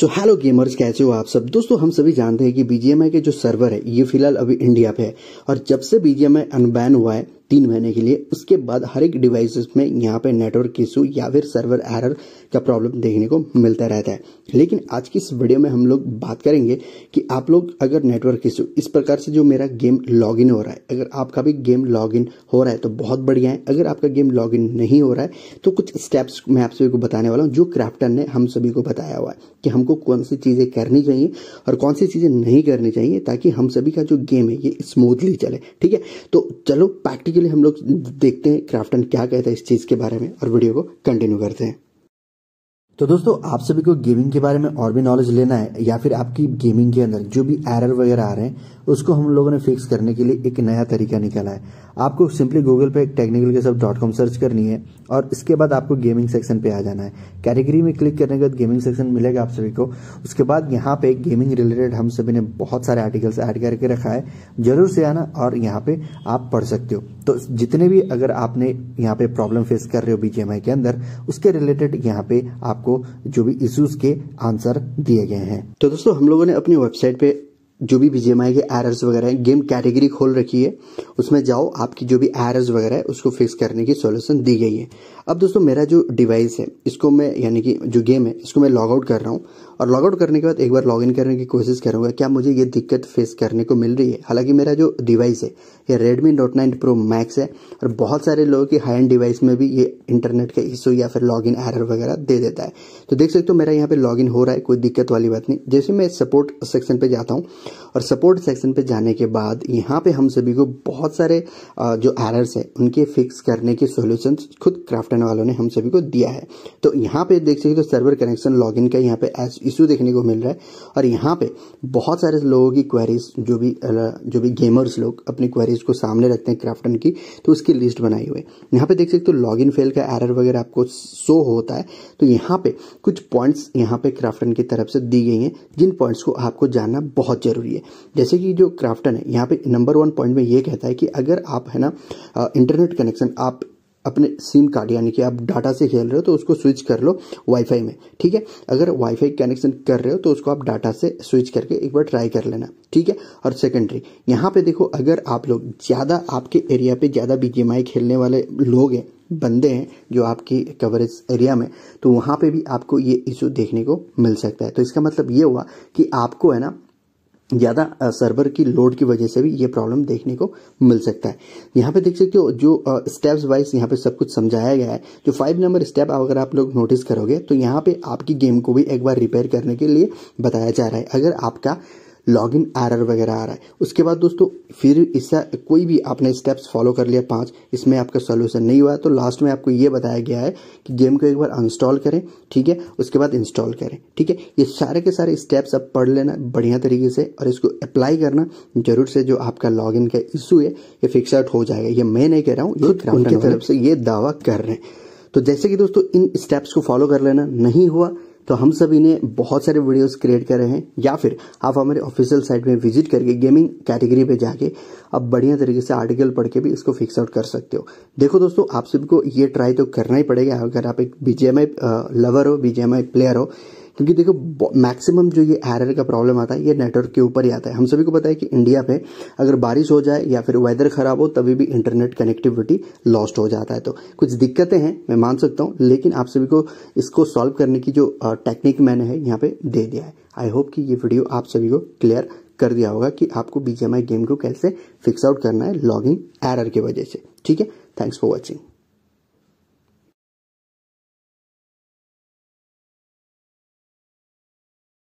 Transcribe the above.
so hello gamers कैसे हो आप सब दोस्तों हम सभी जानते हैं कि बीजीएमआई के जो सर्वर है ये फिलहाल अभी इंडिया पे है और जब से बीजीएमआई अनबैन हुआ है तीन महीने के लिए उसके बाद हर एक डिवाइस में यहाँ पे नेटवर्क इशू या फिर सर्वर एरर का प्रॉब्लम देखने को मिलता रहता है लेकिन आज की इस वीडियो में हम लोग बात करेंगे कि आप लोग अगर नेटवर्क इशू इस प्रकार से जो मेरा गेम लॉगिन हो रहा है अगर आपका भी गेम लॉगिन हो रहा है तो बहुत बढ़िया है अगर आपका गेम लॉगिन नहीं हो रहा है तो कुछ स्टेप्स मैं आप सभी को बताने वाला हूँ जो क्राफ्टन ने हम सभी को बताया हुआ है कि हमको कौन सी चीज़ें करनी चाहिए और कौन सी चीज़ें नहीं करनी चाहिए ताकि हम सभी का जो गेम है ये स्मूथली चले ठीक है तो चलो प्रैक्टिकल के लिए हम लोग देखते हैं क्राफ्टन क्या कहता है इस चीज़ के बारे में और वीडियो को कंटिन्यू करते हैं तो दोस्तों आप सभी को गेमिंग के बारे में और भी नॉलेज लेना है या फिर आपकी गेमिंग के अंदर जो भी एरर वगैरह आ रहे हैं उसको हम लोगों ने फिक्स करने के लिए एक नया तरीका निकाला है आपको सिंपली गूगल पे टेक्निकल के सब डॉट कॉम सर्च करनी है और इसके बाद आपको गेमिंग सेक्शन पे आ जाना है कैटेगरी में क्लिक करने के बाद गेमिंग सेक्शन मिलेगा आप सभी को उसके बाद यहाँ पे गेमिंग रिलेटेड हम सभी ने बहुत सारे आर्टिकल्स ऐड करके रखा है जरूर से आना और यहाँ पे आप पढ़ सकते हो तो जितने भी अगर आपने यहाँ पे प्रॉब्लम फेस कर रहे हो बीजेएमआई के अंदर उसके रिलेटेड यहाँ पे आपको आपको जो भी इश्यूज के आंसर दिए गए हैं तो दोस्तों हम लोगों ने अपनी वेबसाइट पे जो भी बीजेएमआई के एरर्स वगैरह है गेम कैटेगरी खोल रखी है उसमें जाओ आपकी जो भी एरर्स वगैरह है उसको फिक्स करने की सोल्यूशन दी गई है अब दोस्तों मेरा जो डिवाइस है इसको मैं यानी कि जो गेम है इसको मैं लॉग आउट कर रहा हूँ और लॉगआउट करने के बाद एक बार लॉग इन करने की कोशिश करूँगा क्या मुझे ये दिक्कत फेस करने को मिल रही है हालांकि मेरा जो डिवाइस है ये Redmi Note nine Pro Max है और बहुत सारे लोगों की हाई एंड डिवाइस में भी ये इंटरनेट का इशू या फिर लॉग इन एरर वगैरह दे देता है तो देख सकते हो मेरा यहाँ पे इन हो रहा है कोई दिक्कत वाली बात नहीं जैसे मैं सपोर्ट सेक्शन पर जाता हूँ और सपोर्ट सेक्शन पर जाने के बाद यहाँ पर हम सभी को बहुत सारे जो एरर्स है उनके फिक्स करने के सोल्यूशन खुद क्राफ्टन वालों ने हम सभी को दिया है तो यहाँ पे देख सकते हो सर्वर कनेक्शन लॉगिन का यहाँ पे एस इशू देखने को मिल रहा है और यहाँ पे बहुत सारे लोगों की क्वेरीज जो भी जो भी गेमर्स लोग अपनी क्वेरीज को सामने रखते हैं क्राफ्टन की तो उसकी लिस्ट बनाई हुई है यहाँ पे देख सकते हो लॉग इन फेल का एरर वगैरह आपको शो होता है तो यहाँ पे कुछ पॉइंट्स यहाँ पे क्राफ्टन की तरफ से दी गई हैं जिन पॉइंट्स को आपको जानना बहुत ज़रूरी है जैसे कि जो क्राफ्टन है यहाँ पे नंबर वन पॉइंट में ये कहता है कि अगर आप है ना इंटरनेट कनेक्शन आप अपने सिम कार्ड यानी कि आप डाटा से खेल रहे हो तो उसको स्विच कर लो वाईफाई में ठीक है अगर वाईफाई कनेक्शन कर रहे हो तो उसको आप डाटा से स्विच करके एक बार ट्राई कर लेना ठीक है और सेकेंडरी यहाँ पे देखो अगर आप लोग ज़्यादा आपके एरिया पे ज़्यादा बीजेमआई खेलने वाले लोग हैं बंदे हैं जो आपकी कवरेज एरिया में तो वहाँ पे भी आपको ये इशू देखने को मिल सकता है तो इसका मतलब ये हुआ कि आपको है ना ज़्यादा सर्वर की लोड की वजह से भी ये प्रॉब्लम देखने को मिल सकता है यहाँ पे देख सकते हो जो स्टेप्स वाइज यहाँ पे सब कुछ समझाया गया है जो फाइव नंबर स्टेप अगर आप लोग नोटिस करोगे तो यहाँ पे आपकी गेम को भी एक बार रिपेयर करने के लिए बताया जा रहा है अगर आपका इन आरर वगैरह आ रहा है उसके बाद दोस्तों फिर इसका कोई भी आपने स्टेप्स फॉलो कर लिया पांच इसमें आपका सोल्यूशन नहीं हुआ तो लास्ट में आपको ये बताया गया है कि गेम को एक बार अनइंस्टॉल करें ठीक है उसके बाद इंस्टॉल करें ठीक है ये सारे के सारे स्टेप्स आप पढ़ लेना बढ़िया तरीके से और इसको अप्लाई करना जरूर से जो आपका लॉग इन का इशू है ये फिक्स आउट हो जाएगा ये मैं नहीं कह रहा हूँ ये उनकी तरफ से ये दावा कर रहे हैं तो जैसे कि दोस्तों इन स्टेप्स को फॉलो कर लेना नहीं हुआ तो हम सभी ने बहुत सारे वीडियोस क्रिएट करे हैं या फिर आप हमारे ऑफिशियल साइट में विजिट करके गेमिंग कैटेगरी पे जाके आप बढ़िया तरीके से आर्टिकल पढ़ के भी इसको फिक्स आउट कर सकते हो देखो दोस्तों आप सबको ये ट्राई तो करना ही पड़ेगा अगर आप एक बीजेएमआई लवर हो बीजेएमआई प्लेयर हो क्योंकि देखो मैक्सिमम जो ये एरर का प्रॉब्लम आता है ये नेटवर्क के ऊपर ही आता है हम सभी को पता है कि इंडिया पे अगर बारिश हो जाए या फिर वेदर खराब हो तभी भी इंटरनेट कनेक्टिविटी लॉस्ट हो जाता है तो कुछ दिक्कतें हैं मैं मान सकता हूँ लेकिन आप सभी को इसको सॉल्व करने की जो टेक्निक मैंने है यहाँ पे दे दिया है आई होप कि ये वीडियो आप सभी को क्लियर कर दिया होगा कि आपको बीजेमआई गेम को कैसे फिक्स आउट करना है लॉगिंग एरर की वजह से ठीक है थैंक्स फॉर वॉचिंग